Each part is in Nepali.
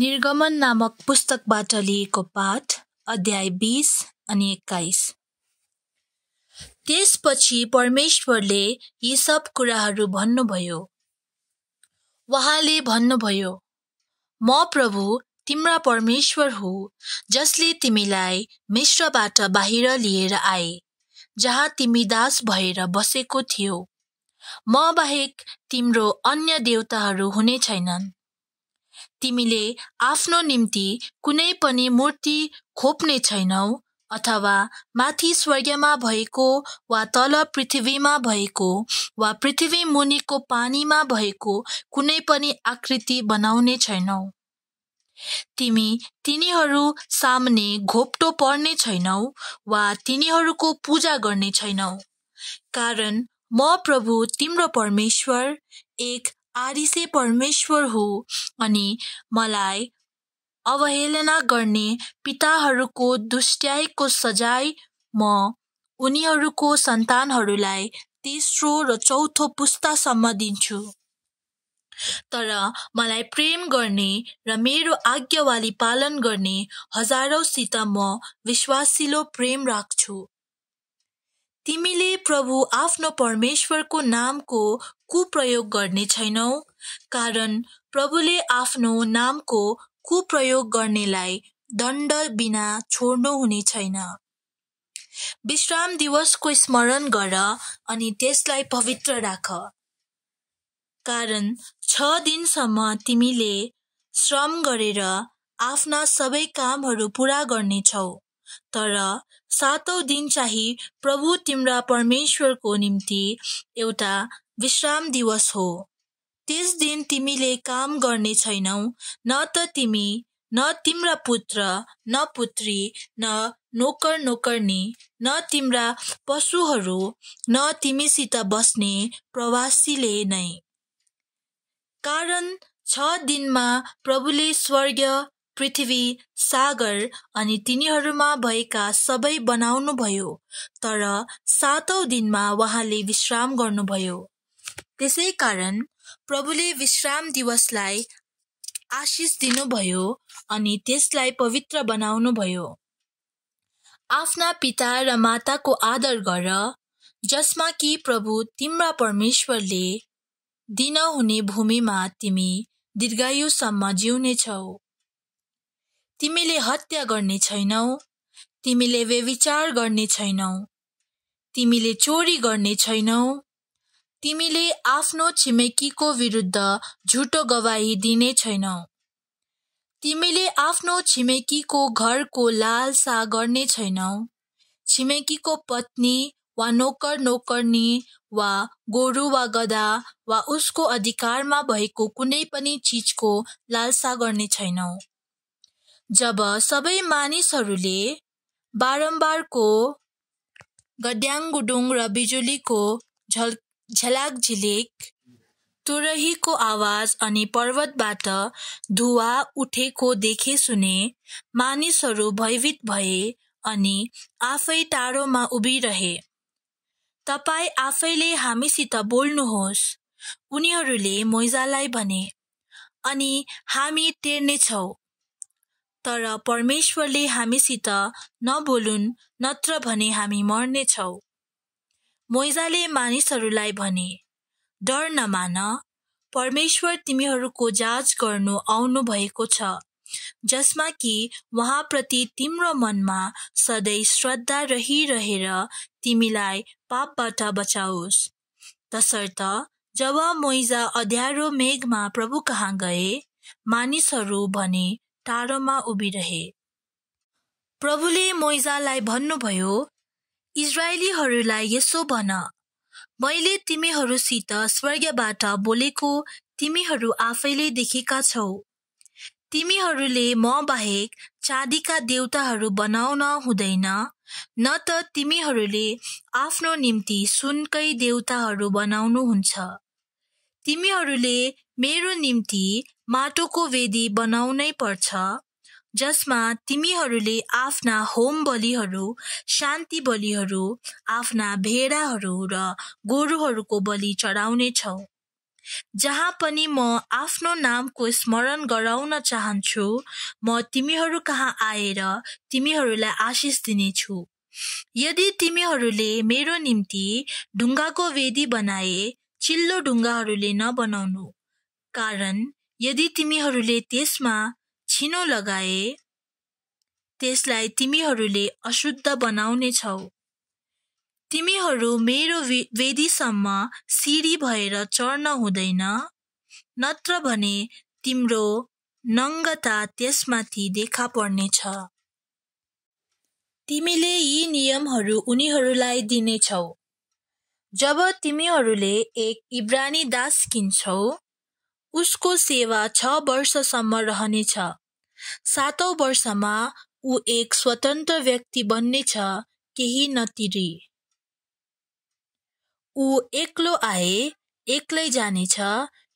निर्गमन नामक पुस्तकबाट लिएको पाठ अध्याय बिस अनि एक्काइस त्यसपछि परमेश्वरले यी सब कुराहरू भन्नुभयो उहाँले भन्नुभयो म प्रभु तिम्रा परमेश्वर हो जसले तिमीलाई मिश्रबाट बाहिर लिएर आए जहाँ तिमी दास भएर बसेको थियो म बाहेक तिम्रो अन्य देवताहरू हुने छैनन् तिमीले आफ्नो निम्ति कुनै पनि मूर्ति खोप्ने छैनौ अथवा माथि स्वर्गमा भएको वा तल पृथ्वीमा भएको वा पृथ्वी मुनिको पानीमा भएको कुनै पनि आकृति बनाउने छैनौ तिमी तिनीहरू सामने घोप्टो पर्ने छैनौ वा तिनीहरूको पूजा गर्ने छैनौ कारण म प्रभु तिम्रो परमेश्वर एक आरिसे परमेश्वर हो अनि मलाई अवहेलना गर्ने पिताहरूको दुष्ट्याइको सजाय म उनीहरूको सन्तानहरूलाई तेस्रो र चौथो पुस्तासम्म दिन्छु तर मलाई प्रेम गर्ने र मेरो आज्ञावाली पालन गर्ने हजारौँसित म विश्वासिलो प्रेम राख्छु तिमीले प्रभु आफ्नो परमेश्वरको नामको कुप्रयोग गर्ने छैनौ कारण प्रभुले आफ्नो नामको कुप्रयोग गर्नेलाई दण्ड बिना छोड्नु हुने छैन विश्राम दिवसको स्मरण गर अनि त्यसलाई पवित्र राख कारण छ दिनसम्म तिमीले श्रम गरेर आफ्ना सबै कामहरू पुरा गर्नेछौ तर सातौँ दिन चाहिँ प्रभु तिम्रा परमेश्वरको निम्ति एउटा विश्राम दिवस हो त्यस दिन तिमीले काम गर्ने छैनौ न त तिमी न तिम्रा पुत्र न पुत्री न नोकर नोकर्नी न तिम्रा पशुहरू न तिमीसित बस्ने प्रवासीले नै कारण छ दिनमा प्रभुले स्वर्ग पृथ्वी सागर अनि तिनीहरूमा भएका सबै बनाउनुभयो तर सातौँ दिनमा उहाँले विश्राम गर्नुभयो त्यसै कारण प्रभुले विश्राम दिवसलाई आशिष दिनुभयो अनि त्यसलाई पवित्र बनाउनुभयो आफ्ना पिता र माताको आदर गर जसमा कि प्रभु तिम्रा परमेश्वरले दिन हुने भूमिमा तिमी दीर्घायुसम्म छौ तिमीले हत्या गर्ने छैनौ तिमीले व्यविचार गर्ने छैनौ तिमीले चोरी गर्ने छैनौ तिमीले आफ्नो छिमेकीको विरुद्ध झुटो गवाही दिने छैनौ तिमीले आफ्नो छिमेकीको घरको लालसा गर्ने छैनौ छिमेकीको पत्नी वा नोकर नोकर्नी वा गोरु वा गदा वा उसको अधिकारमा भएको कुनै पनि चिजको लालसा गर्ने छैनौ जब सबै मानिसहरूले बारम्बारको गड्याङ गुडुङ र बिजुलीको झल झलाक झिलेक तुरहीको आवाज अनि पर्वतबाट धुवा उठेको देखे सुने मानिसहरू भयभीत भए अनि आफै टाढोमा उभिरहे तपाईँ आफैले हामीसित बोल्नुहोस् उनीहरूले मोइजालाई भने अनि हामी तेर्नेछौ तर परमेश्वरले हामीसित नबोलुन् नत्र भने हामी मर्नेछौँ मोइजाले मानिसहरूलाई भने डर नमान परमेश्वर तिमीहरूको जाँच गर्नु आउनु भएको छ जसमा कि उहाँप्रति तिम्रो मनमा सधैँ श्रद्धा रहिरहेर तिमीलाई पापबाट बचाओस् तसर्थ जब मोइजा अध्यारो मेघमा प्रभु कहाँ गए मानिसहरू भने टाढोमा उभिरहे प्रभुले मोइजालाई भन्नुभयो इजरायलीहरूलाई यसो भन मैले तिमीहरूसित स्वर्गबाट बोलेको तिमीहरू आफैले देखेका छौ तिमीहरूले म बाहेक चाँदीका देवताहरू बनाउन हुँदैन न त तिमीहरूले आफ्नो निम्ति सुनकै देउताहरू बनाउनुहुन्छ तिमीहरूले मेरो निम्ति माटोको वेदी बनाउनै पर्छ जसमा तिमीहरूले आफ्ना होम बलिहरू शान्ति बलिहरू आफ्ना भेडाहरू र गोरुहरूको बलि चढाउनेछौ जहाँ पनि म आफ्नो नामको स्मरण गराउन चाहन्छु म तिमीहरू कहाँ आएर तिमीहरूलाई आशिष दिनेछु यदि तिमीहरूले मेरो निम्ति ढुङ्गाको वेदी बनाए चिल्लो ढुङ्गाहरूले नबनाउनु कारण यदि तिमीहरूले त्यसमा छिनो लगाए त्यसलाई तिमीहरूले अशुद्ध बनाउने छौ तिमीहरू मेरो वेदीसम्म सिडी भएर चढ्न हुँदैन नत्र भने तिम्रो नङ्गता त्यसमाथि देखा पर्नेछ तिमीले यी नियमहरू उनीहरूलाई दिनेछौ जब तिमीहरूले एक इब्रानी दास किन्छौ उसको सेवा छ वर्षसम्म रहनेछ सातौं वर्षमा ऊ एक स्वतन्त्र व्यक्ति बन्नेछ केही नतिरी ऊ एक्लो आए एक्लै जानेछ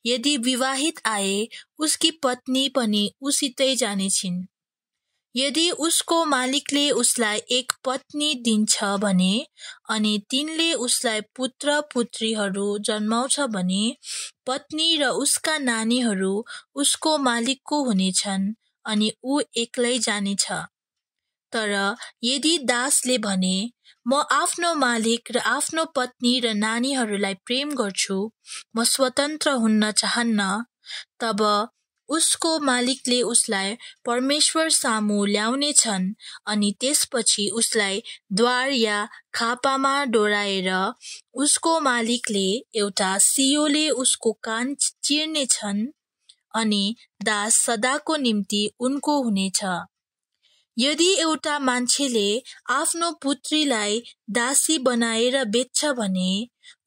यदि विवाहित आए उसकी पत्नी पनि उसितै जानेछिन् यदि उसको मालिकले उसलाई एक पत्नी दिन्छ भने अनि तिनले उसलाई पुत्र पुत्रीहरू जन्माउँछ भने पत्नी र उसका नानीहरू उसको मालिकको हुनेछन् अनि ऊ एक्लै जानेछ तर यदि दासले भने म आफ्नो मालिक र आफ्नो पत्नी र नानीहरूलाई प्रेम गर्छु म स्वतन्त्र हुन चाहन्न तब उसको मालिकले उसलाई परमेश्वर सामु ल्याउने छन् अनि त्यसपछि उसलाई द्वार या खापामा डोराएर उसको मालिकले एउटा सियोले उसको कान छन् अनि दास सदाको निम्ति उनको हुनेछ यदि एउटा मान्छेले आफ्नो पुत्रीलाई दासी बनाएर बेच्छ भने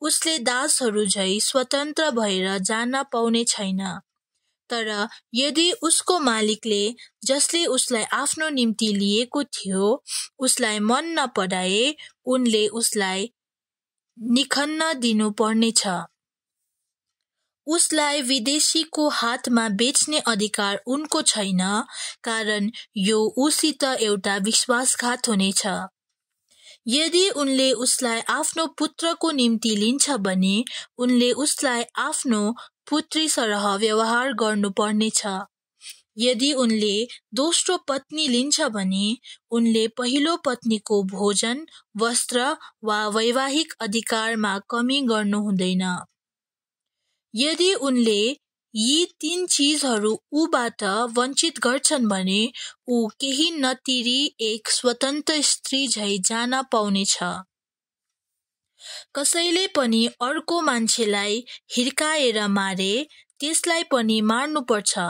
उसले दासहरू झै स्वतन्त्र भएर जान पाउने छैन तर यदि उसको मालिकले जसले उसलाई आफ्नो निम्ति लिएको थियो उसलाई मन नपराए उनले उसलाई निखन्न दिनुपर्नेछ उसलाई विदेशीको हातमा बेच्ने अधिकार उनको छैन कारण यो उसित एउटा विश्वासघात हुनेछ यदि उनले उसलाई आफ्नो पुत्रको निम्ति लिन्छ भने उनले उसलाई आफ्नो पुत्री सरह व्यवहार गर्नुपर्नेछ यदि उनले दोस्रो पत्नी लिन्छ भने उनले पहिलो पत्नीको भोजन वस्त्र वा वैवाहिक अधिकारमा कमी गर्नु हुँदैन यदि उनले यी तीन चिजहरू ऊबाट वञ्चित गर्छन् भने ऊ केही नतिरी एक स्वतन्त्र स्त्री झै जान पाउनेछ कसैले पनि अर्को मान्छेलाई हिर्काएर मारे त्यसलाई पनि मार्नुपर्छ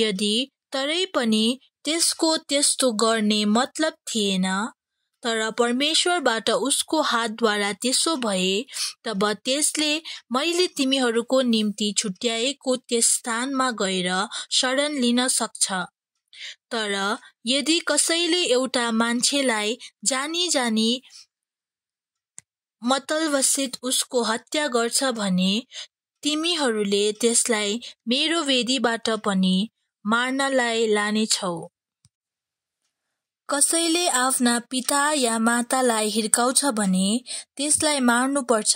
यदि तरै पनि त्यसको त्यस्तो गर्ने मतलब थिएन तर परमेश्वरबाट उसको हातद्वारा त्यसो भए तब त्यसले मैले तिमीहरूको निम्ति छुट्याएको त्यस स्थानमा गएर शरण लिन सक्छ तर यदि कसैले एउटा मान्छेलाई जानी जानी मतलवसित उसको हत्या गर्छ भने तिमीहरूले त्यसलाई मेरो वेदीबाट पनि मार्नलाई लानेछौ कसैले आफ्ना पिता या मातालाई हिर्काउँछ भने त्यसलाई मार्नुपर्छ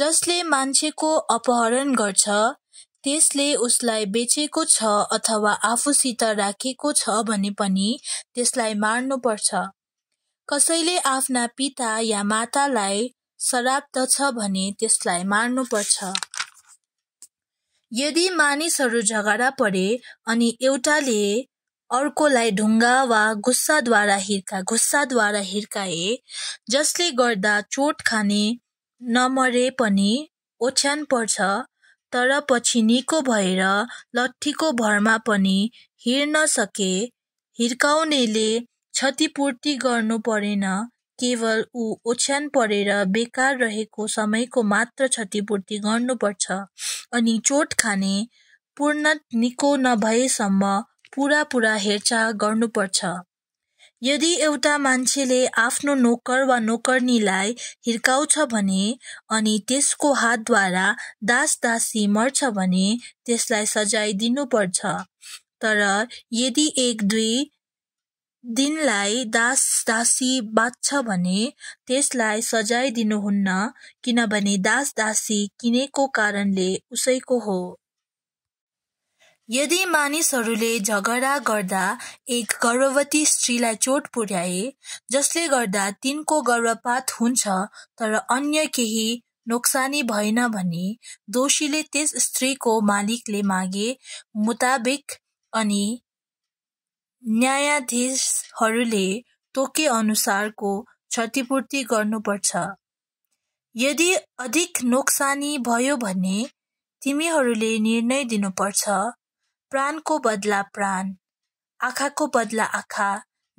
जसले मान्छेको अपहरण गर्छ त्यसले उसलाई बेचेको छ अथवा आफूसित राखेको छ भने पनि त्यसलाई मार्नुपर्छ कसैले आफ्ना पिता या मातालाई छ भने त्यसलाई मार्नुपर्छ यदि मानिसहरू झगडा परे अनि एउटाले अर्कोलाई ढुङ्गा वा गुस्साद्वारा हिर्का गुस्साद्वारा हिर्काए जसले गर्दा चोट खाने नमरे पनि ओछ्यान पर्छ तर पछि निको भएर लट्ठीको भरमा पनि हिँड्न सके हिर्काउनेले क्षतिपूर्ति गर्नु परेन केवल ऊ ओछ्यान परेर बेकार रहेको समयको मात्र क्षतिपूर्ति गर्नुपर्छ अनि चोट खाने पूर्ण निको नभएसम्म पुरा पुरा हेरचाह गर्नुपर्छ यदि एउटा मान्छेले आफ्नो नोकर वा नोकर्नीलाई हिर्काउँछ भने अनि त्यसको हातद्वारा दास दासी मर्छ भने त्यसलाई सजाय दिनुपर्छ तर यदि एक दुई दिनलाई दास दासी बाँच्छ भने त्यसलाई सजाय दिनुहुन्न किनभने दास दासी किनेको कारणले उसैको हो यदि मानिसहरूले झगडा गर्दा एक गर्भवती स्त्रीलाई चोट पुर्याए जसले गर्दा तिनको गर्भपात हुन्छ तर अन्य केही नोक्सानी भएन भने दोषीले त्यस स्त्रीको मालिकले मागे मुताबिक अनि न्यायाधीशहरूले तोके अनुसारको क्षतिपूर्ति गर्नुपर्छ यदि अधिक नोक्सानी भयो भने तिमीहरूले निर्णय दिनुपर्छ प्राणको बदला प्राण आँखाको बदला आँखा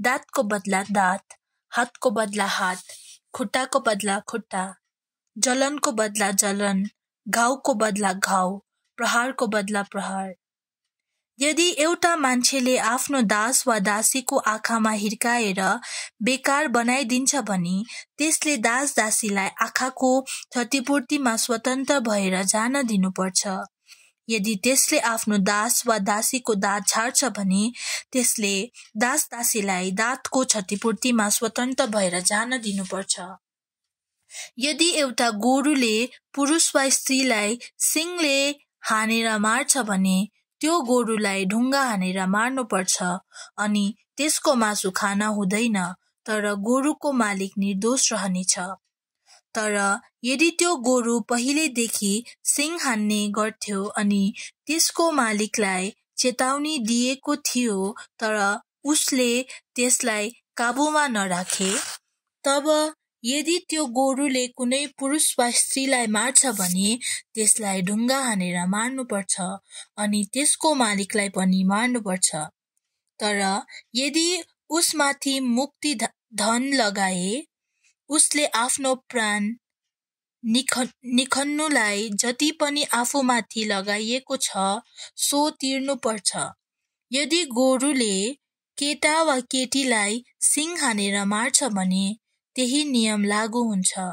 दाँतको बदला दाँत हातको बदला हात खुट्टाको बदला खुट्टा जलनको बदला जलन घाउको बदला घाउ प्रहारको बदला प्रहार यदि एउटा मान्छेले आफ्नो दास वा दासीको आँखामा हिर्काएर बेकार बनाइदिन्छ भने त्यसले दास दासीलाई आँखाको क्षतिपूर्तिमा स्वतन्त्र भएर जान दिनुपर्छ यदि त्यसले आफ्नो दास वा दासीको दाँत झार्छ भने त्यसले दास दासीलाई दाँतको क्षतिपूर्तिमा स्वतन्त्र भएर जान दिनुपर्छ यदि एउटा गोरुले पुरुष वा स्त्रीलाई सिङले हानेर मार्छ भने त्यो गोरुलाई ढुङ्गा हानेर मार्नुपर्छ अनि त्यसको मासु खान हुँदैन तर गोरुको मालिक निर्दोष रहनेछ तर यदि त्यो गोरु पहिलेदेखि सिङ हान्ने गर्थ्यो अनि त्यसको मालिकलाई चेतावनी दिएको थियो तर उसले त्यसलाई काबुमा नराखे तब यदि त्यो गोरुले कुनै पुरुष वा स्त्रीलाई मार्छ भने त्यसलाई ढुङ्गा हानेर मार्नुपर्छ अनि त्यसको मालिकलाई पनि मार्नुपर्छ तर यदि उसमाथि मुक्ति धन लगाए उसले आफ्नो प्राण निख निखन्नुलाई जति पनि आफूमाथि लगाइएको छ सो तिर्नुपर्छ यदि गोरुले केटा वा केटीलाई सिङ हानेर मार्छ भने त्यही नियम लागू हुन्छ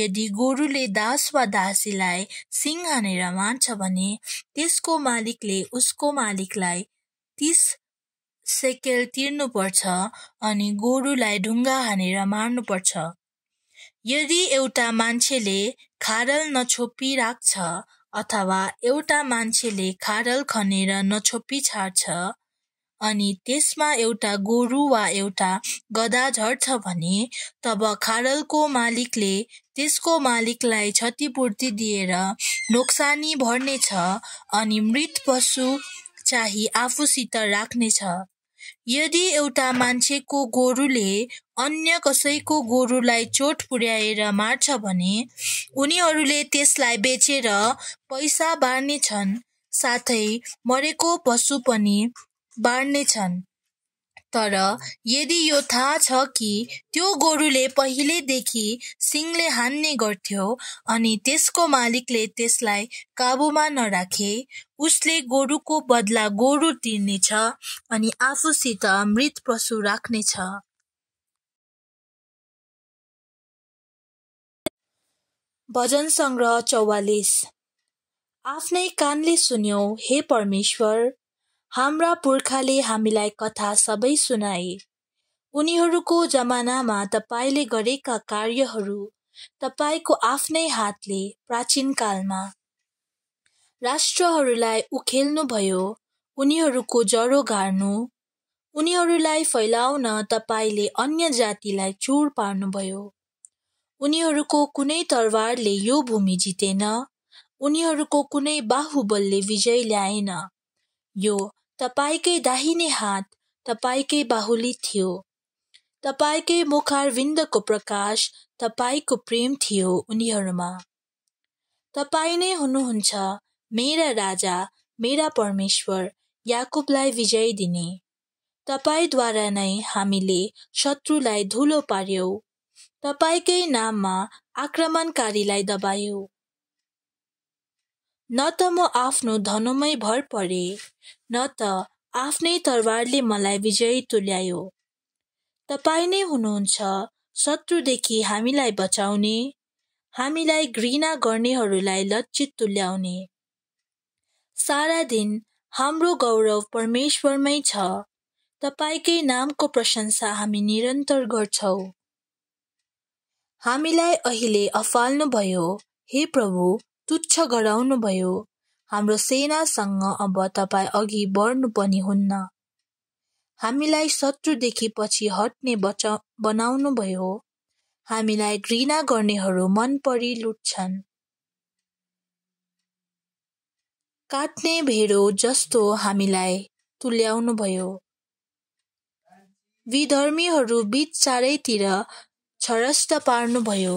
यदि गोरुले दास वा दासीलाई सिङ हानेर मार्छ भने त्यसको मालिकले उसको मालिकलाई तिस सेकेल तिर्नुपर्छ अनि गोरुलाई ढुङ्गा हानेर मार्नुपर्छ यदि एउटा मान्छेले खारल नछोपिराख्छ अथवा एउटा मान्छेले खारल खनेर नछोपी छाड्छ अनि त्यसमा एउटा गोरु वा एउटा गदा झर्छ भने तब खारलको मालिकले त्यसको मालिकलाई क्षतिपूर्ति दिएर नोक्सानी भर्नेछ अनि मृत पशु चाहिँ आफूसित राख्नेछ यदि एउटा मान्छेको गोरुले अन्य कसैको गोरुलाई चोट पुर्याएर मार्छ भने उनीहरूले त्यसलाई बेचेर पैसा बाँड्नेछन् साथै मरेको पशु पनि बाँड्नेछन् तर यदि यो थाहा छ कि त्यो गोरुले पहिलेदेखि सिंहले हान्ने गर्थ्यो अनि त्यसको मालिकले त्यसलाई काबुमा नराखे उसले गोरुको बदला गोरु तिर्नेछ अनि आफूसित मृत पशु राख्नेछ भजन सङ्ग्रह चौवालिस आफ्नै कानले सुन्यौ हे परमेश्वर हाम्रा पुर्खाले हामीलाई कथा सबै सुनाए उनीहरूको जमानामा तपाईँले गरेका कार्यहरू तपाईँको आफ्नै हातले प्राचीन कालमा राष्ट्रहरूलाई उखेल्नुभयो उनीहरूको जरो गाड्नु उनीहरूलाई फैलाउन तपाईँले अन्य जातिलाई चुर पार्नुभयो उनीहरूको कुनै तरवारले यो भूमि जितेन उनीहरूको कुनै बाहुबलले विजय ल्याएन यो तपाईँकै दाहिने हात तपाईँकै बाहुली थियो तपाईँकै मुखारविन्दको प्रकाश तपाईँको प्रेम थियो उनीहरूमा तपाईँ नै हुनुहुन्छ मेरा राजा मेरा परमेश्वर याकुबलाई विजय दिने तपाईँद्वारा नै हामीले शत्रुलाई धुलो पार्यौँ तपाईँकै नाममा आक्रमणकारीलाई दबायौँ न त म आफ्नो धनुमै भर परे न त आफ्नै तरवारले मलाई विजयी तुल्यायो तपाईँ नै हुनुहुन्छ शत्रुदेखि हामीलाई बचाउने हामीलाई घृणा गर्नेहरूलाई लज्जित तुल्याउने सारा दिन हाम्रो गौरव परमेश्वरमै छ तपाईँकै नामको प्रशंसा हामी निरन्तर गर्छौँ हामीलाई अहिले अफाल्नुभयो हे प्रभु तुच्छ गराउनुभयो हाम्रो सेनासँग अब तपाईँ अघि बढ्नु पनि हुन्न हामीलाई शत्रुदेखि पछि हट्ने बचा बनाउनुभयो हामीलाई घृणा गर्नेहरू मन परी लुट्छन् काट्ने भेडो जस्तो हामीलाई तुल्याउनु भयो विधर्मीहरू बीच चारैतिर छरस्ट पार्नुभयो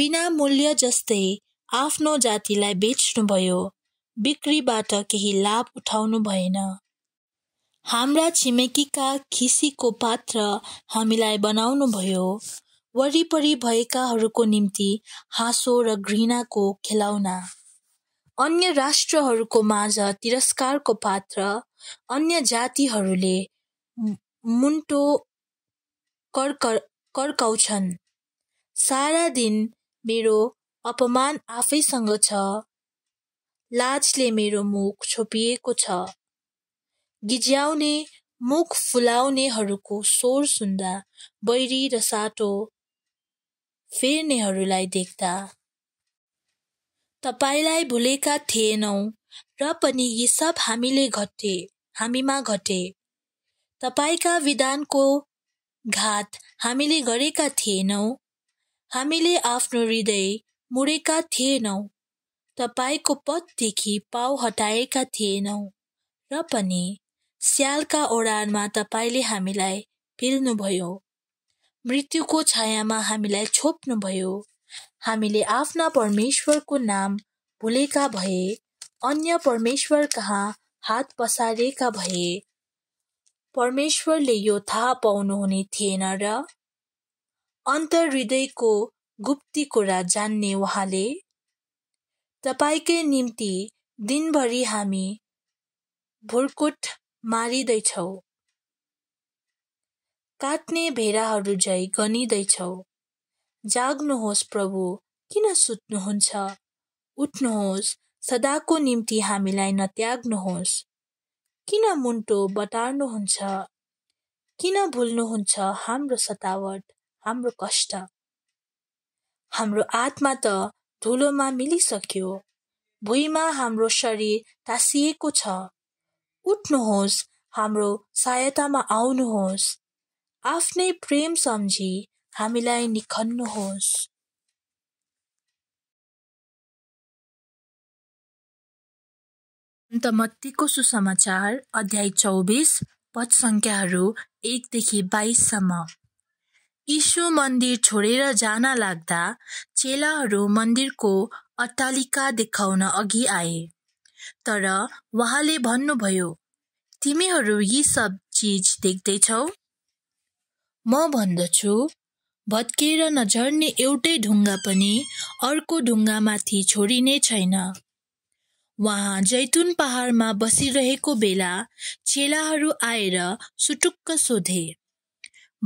बिना मूल्य जस्तै आफ्नो जातिलाई बेच्नुभयो बिक्रीबाट केही लाभ उठाउनु भएन हाम्रा छिमेकीका खिसीको पात्र हामीलाई बनाउनुभयो वरिपरि भएकाहरूको निम्ति हाँसो र घृणाको खेलाउना अन्य राष्ट्रहरूको माझ तिरस्कारको पात्र अन्य जातिहरूले मुन्टो कर्काउँछन् सारा दिन मेरो अपमान आफैसँग छ लाजले मेरो मुख छोपिएको छ गिज्याउने मुख फुलाउनेहरूको स्वर सुन्दा बैरी र साटो फेर्नेहरूलाई देख्दा तपाईँलाई भुलेका थिएनौ र पनि यी सब हामीले घटे हामीमा घटे तपाईँका विधानको घात हामीले गरेका थिएनौ हामीले आफ्नो हृदय मुडेका थिएनौ तपाईँको पददेखि पाउ हटाएका थिएनौ र पनि स्यालका ओडानमा तपाईँले हामीलाई फिल्नुभयो मृत्युको छायामा हामीलाई छोप्नुभयो हामीले आफ्ना परमेश्वरको नाम भुलेका भए अन्य परमेश्वर कहाँ हात पसारेका भए परमेश्वरले यो थाहा पाउनुहुने थिएन र अन्तर हृदयको गुप्ती कुरा जान्ने उहाँले तपाईँकै निम्ति दिनभरि हामी भुर्कुट मारिँदैछौँ काट्ने भेडाहरू झै गनिँदैछौ जाग्नुहोस् प्रभु किन सुत्नुहुन्छ उठ्नुहोस् सदाको निम्ति हामीलाई नत्याग्नुहोस् किन मुन्टो बटार्नुहुन्छ किन भुल्नुहुन्छ हाम्रो सतावट हाम्रो कष्ट हाम्रो आत्मा त धुलोमा मिलिसक्यो भुइँमा हाम्रो शरीर तासिएको छ उठ्नुहोस् हाम्रो सहायतामा आउनुहोस् आफ्नै प्रेम सम्झी हामीलाई निखन्नुहोस् अन्तमत्तीको सुसमाचार अध्याय चौबिस पद सङ्ख्याहरू एकदेखि बाइससम्म यीशु मन्दिर छोडेर जान लाग्दा चेलाहरू मन्दिरको अट्टालिका देखाउन अघि आए तर उहाँले भन्नुभयो तिमीहरू यी सब चिज देख्दैछौ म भन्दछु भत्केर नझर्ने एउटै ढुङ्गा पनि अर्को ढुङ्गामाथि छोडिने छैन उहाँ जैतुन पहाडमा बसिरहेको बेला चेलाहरू आएर सुटुक्क सोधे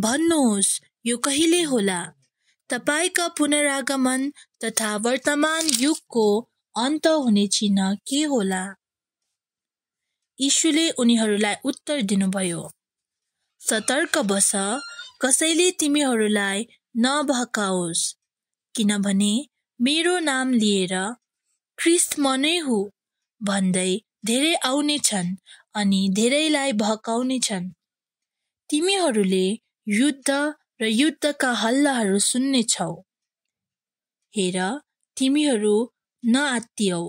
भन्नुहोस् यो कहिले होला तपाईँका पुनरागमन तथा वर्तमान युगको अन्त हुने चिन्ह के होला यीशुले उनीहरूलाई उत्तर दिनुभयो सतर्क बस कसैले तिमीहरूलाई नभकाओस् किनभने मेरो नाम लिएर क्रिस्त म नै हो भन्दै धेरै आउने छन् अनि धेरैलाई भकाउने छन् तिमीहरूले युद्ध र युद्धका हल्लाहरू सुन्नेछौ हेर तिमीहरू नआत्तियौ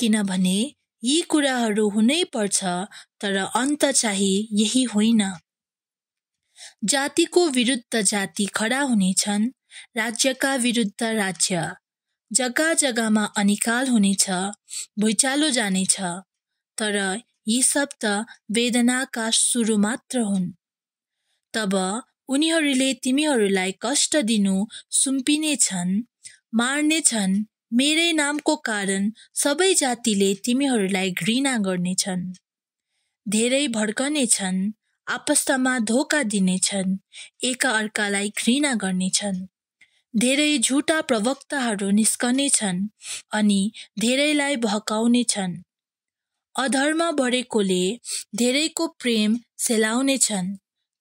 किनभने यी कुराहरू हुनै पर्छ तर अन्त चाहिँ यही होइन जातिको विरुद्ध जाति खडा हुनेछन् राज्यका विरुद्ध राज्य जग्गा जग्गामा अनिकाल हुनेछ भुइँचालो जानेछ तर यी शब्द वेदनाका सुरु मात्र हुन् तब उनीहरूले तिमीहरूलाई कष्ट दिनु सुम्पिने छन् मार्ने छन् मेरै नामको कारण सबै जातिले तिमीहरूलाई घृणा गर्नेछन् धेरै भड्कने छन् आपस्तमा धोका दिनेछन् एकाअर्कालाई घृणा गर्नेछन् धेरै झुटा प्रवक्ताहरू छन् अनि धेरैलाई छन् अधर्म बढेकोले धेरैको प्रेम सेलाउने छन्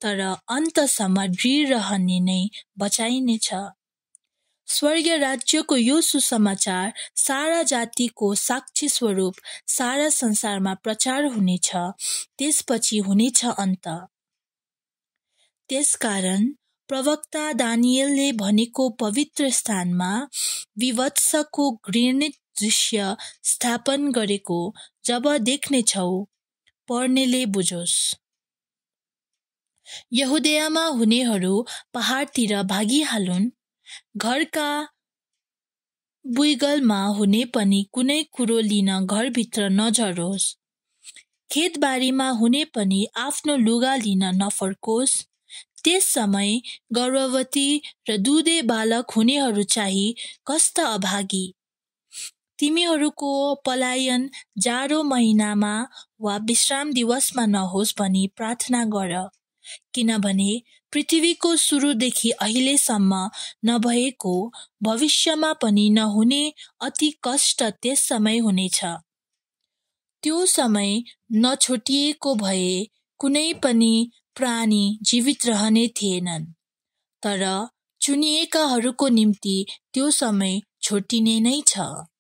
तर अन्तसम्म दृढ रहने नै बचाइनेछ स्वर्गीय राज्यको यो सुसमाचार सारा जातिको साक्षी स्वरूप सारा संसारमा प्रचार हुनेछ त्यसपछि हुनेछ अन्त त्यसकारण प्रवक्ता दानियलले भनेको पवित्र स्थानमा विवत्सको घृणित दृश्य स्थापन गरेको जब देख्नेछौ पढ्नेले बुझोस् यहुदेयामा हुनेहरू पहाडतिर भागिहालुन् घरका बुइगलमा हुने पनि कुनै कुरो लिन घरभित्र नझरोस् खेतबारीमा हुने पनि आफ्नो लुगा लिन नफर्कोस् त्यस समय गर्भवती र दुधे बालक हुनेहरू चाहिँ कस्त अभागी तिमीहरूको पलायन जाडो महिनामा वा विश्राम दिवसमा नहोस् भनी प्रार्थना गर किनभने पृथ्वीको सुरुदेखि अहिलेसम्म नभएको भविष्यमा पनि नहुने अति कष्ट त्यस समय हुनेछ त्यो समय नछुटिएको भए कुनै पनि प्राणी जीवित रहने थिएनन् तर चुनिएकाहरूको निम्ति त्यो समय छोटिने नै छ